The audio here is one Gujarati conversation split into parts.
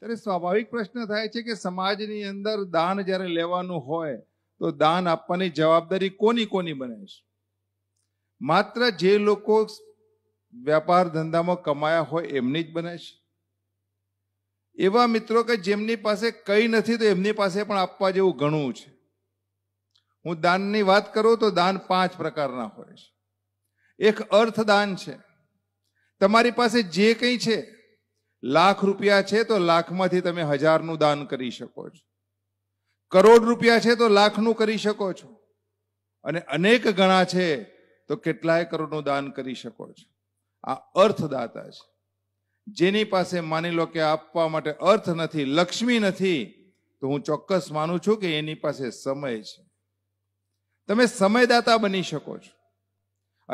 ત્યારે સ્વાભાવિક પ્રશ્ન થાય છે કે સમાજની અંદર દાન જ્યારે લેવાનું હોય તો દાન આપવાની જવાબદારી કોની કોની બને છે માત્ર જે લોકો વેપાર ધંધામાં કમાયા હોય એમની જ બને છે એવા મિત્રો કે જેમની પાસે કંઈ નથી તો એમની પાસે પણ આપવા જેવું ઘણું છે હું દાનની વાત કરું તો દાન પાંચ પ્રકારના હોય છે એક અર્થદાન છે તમારી પાસે જે કંઈ છે લાખ રૂપિયા છે તો લાખમાંથી તમે હજારનું દાન કરી શકો છો કરોડ રૂપિયા છે તો લાખનું કરી શકો છો અને અનેક ગણા છે તો કેટલાય કરોડનું દાન કરી શકો છો આ અર્થદાતા છે જેની પાસે માની લો કે આપવા માટે અર્થ નથી લક્ષ્મી નથી તો હું ચોક્કસ માનું છું કે એની પાસે સમય છે તમે સમયદાતા બની શકો છો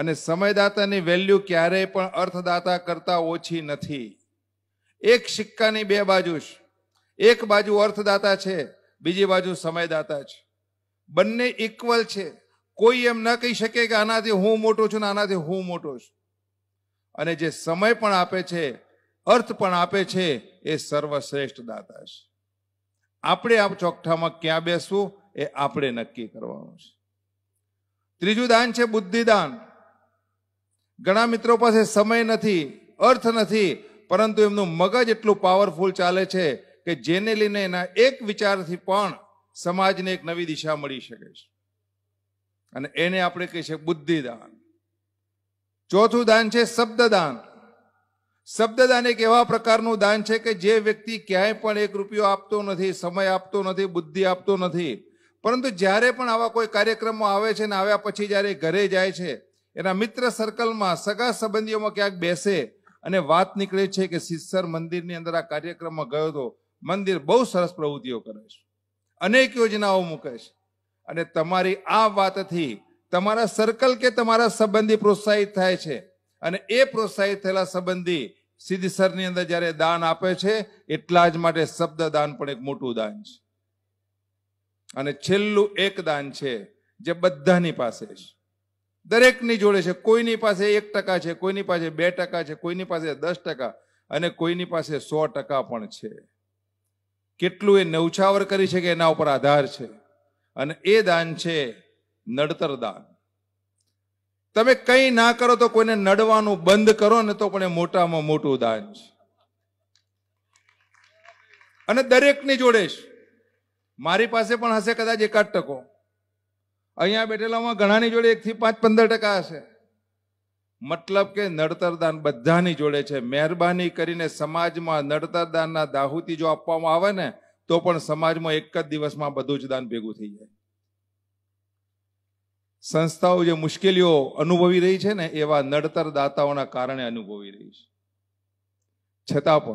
અને સમયદાતાની વેલ્યુ ક્યારેય પણ અર્થદાતા કરતાં ઓછી નથી એક સિક્કાની બે બાજુ છે એક બાજુ અર્થદાતા છે બીજી બાજુ સમયદાતા છે બંને ઇક્વલ છે કોઈ એમ ન કહી શકે કે આનાથી હું મોટો છું ને આનાથી હું મોટો છું અને જે સમય પણ આપે છે અર્થ પણ આપે છે એ સર્વશ્રેષ્ઠ દાતા છે આપણે આ ચોકઠામાં ક્યાં બેસવું એ આપણે નક્કી કરવાનું છે ત્રીજું દાન છે બુદ્ધિદાન ઘણા મિત્રો પાસે સમય નથી અર્થ નથી પરંતુ એમનું મગજ એટલું પાવરફુલ ચાલે છે કે જેને લઈને એના એક વિચારથી પણ સમાજને એક નવી દિશા મળી શકે છે અને એને આપણે કહી છે બુદ્ધિદાન ચોથું દાન છે શબ્દદાન શબ્દદાન એક એવા પ્રકારનું દાન છે કે જે વ્યક્તિ ક્યાંય પણ એક રૂપિયો આપતો નથી સમય આપતો નથી બુદ્ધિ આપતો નથી પરંતુ જ્યારે પણ આવા કોઈ કાર્યક્રમો આવે છે ને આવ્યા પછી જ્યારે ઘરે જાય છે એના મિત્ર સર્કલમાં સગા સંબંધીઓમાં ક્યાંક બેસે અને વાત નીકળે છે કે સિસર મંદિરની અંદર આ કાર્યક્રમમાં ગયો હતો મંદિર બહુ સરસ પ્રવૃત્તિઓ કરે છે અનેક યોજનાઓ મૂકે છે અને તમારી આ વાતથી તમારા સર્કલ કે તમારા સંબંધી પ્રોત્સાહિત થાય છે અને એ પ્રોત્સાહિત થયેલા સંબંધી સિદ્ધસરની અંદર જ્યારે દાન આપે છે એટલા જ માટે શબ્દ દાન પણ એક મોટું દાન છે અને છેલ્લું એક દાન છે જે બધાની પાસે છે દરેકની જોડે છે કોઈની પાસે એક ટકા છે કોઈની પાસે બે ટકા છે કોઈની પાસે દસ ટકા અને કોઈની પાસે સો ટકા પણ છે કેટલું એ નવછાવર કરી શકે એના ઉપર આધાર છે અને એ દાન છે નડતર દાન તમે કંઈ ના કરો તો કોઈને નડવાનું બંધ કરો ને તો પણ એ મોટામાં મોટું દાન છે અને દરેકની જોડે મારી પાસે પણ હશે કદાચ એકાદ ટકો અહીંયા બેઠેલામાં ઘણાની જોડે એકથી પાંચ પંદર ટકા હશે મતલબ કે નડતરદાન બધાની જોડે છે મહેરબાની કરીને સમાજમાં નડતરદાનના દાહુતી જો આપવામાં આવે ને તો પણ સમાજમાં એક જ દિવસમાં બધું જ દાન ભેગું થઈ જાય સંસ્થાઓ જે મુશ્કેલીઓ અનુભવી રહી છે ને એવા નડતર દાતાઓના કારણે અનુભવી રહી છે છતાં પણ